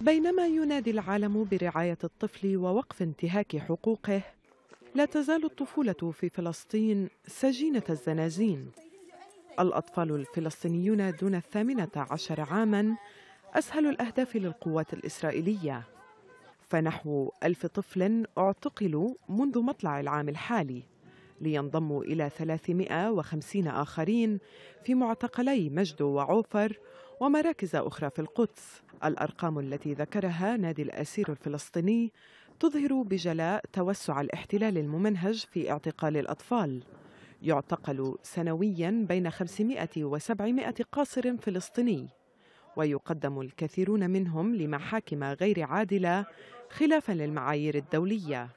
بينما ينادي العالم برعاية الطفل ووقف انتهاك حقوقه لا تزال الطفولة في فلسطين سجينة الزنازين الأطفال الفلسطينيون دون الثامنة عشر عاماً أسهل الأهداف للقوات الإسرائيلية فنحو ألف طفل اعتقلوا منذ مطلع العام الحالي لينضموا إلى 350 آخرين في معتقلي مجد وعوفر ومراكز أخرى في القدس الأرقام التي ذكرها نادي الأسير الفلسطيني تظهر بجلاء توسع الاحتلال الممنهج في اعتقال الأطفال يعتقل سنويا بين 500 و700 قاصر فلسطيني ويقدم الكثيرون منهم لمحاكم غير عادله خلافا للمعايير الدوليه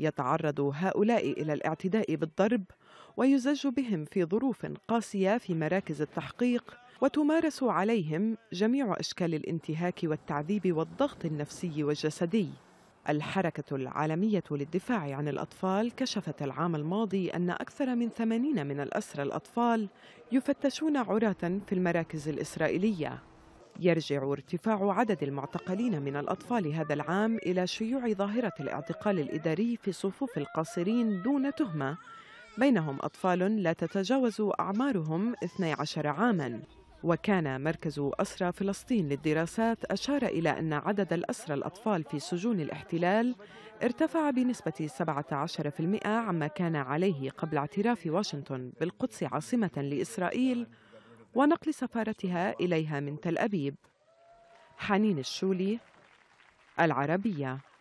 يتعرض هؤلاء إلى الاعتداء بالضرب ويزج بهم في ظروف قاسية في مراكز التحقيق وتمارس عليهم جميع أشكال الانتهاك والتعذيب والضغط النفسي والجسدي الحركة العالمية للدفاع عن الأطفال كشفت العام الماضي أن أكثر من 80 من الأسرى الأطفال يفتشون عراة في المراكز الإسرائيلية يرجع ارتفاع عدد المعتقلين من الأطفال هذا العام إلى شيوع ظاهرة الاعتقال الإداري في صفوف القاصرين دون تهمة بينهم أطفال لا تتجاوز أعمارهم 12 عاماً وكان مركز أسرى فلسطين للدراسات أشار إلى أن عدد الأسرى الأطفال في سجون الاحتلال ارتفع بنسبة 17% عما كان عليه قبل اعتراف واشنطن بالقدس عاصمة لإسرائيل ونقل سفارتها إليها من تل أبيب حنين الشولي العربية